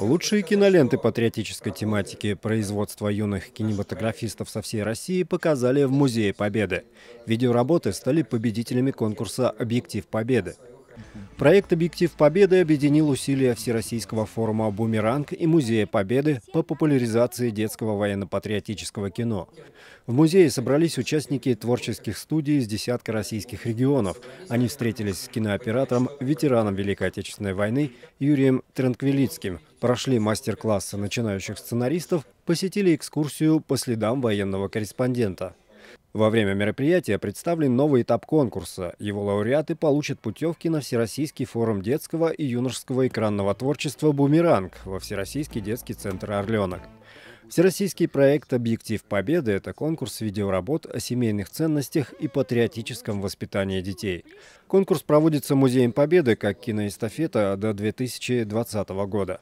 Лучшие киноленты патриотической тематики производства юных кинематографистов со всей России показали в Музее Победы. Видеоработы стали победителями конкурса «Объектив Победы». Проект «Объектив Победы» объединил усилия Всероссийского форума «Бумеранг» и Музея Победы по популяризации детского военно-патриотического кино. В музее собрались участники творческих студий из десятка российских регионов. Они встретились с кинооператором, ветераном Великой Отечественной войны Юрием Транквилицким, прошли мастер-классы начинающих сценаристов, посетили экскурсию по следам военного корреспондента. Во время мероприятия представлен новый этап конкурса. Его лауреаты получат путевки на Всероссийский форум детского и юношеского экранного творчества «Бумеранг» во Всероссийский детский центр «Орленок». Всероссийский проект «Объектив Победы» – это конкурс видеоработ о семейных ценностях и патриотическом воспитании детей. Конкурс проводится Музеем Победы как киноэстафета до 2020 года.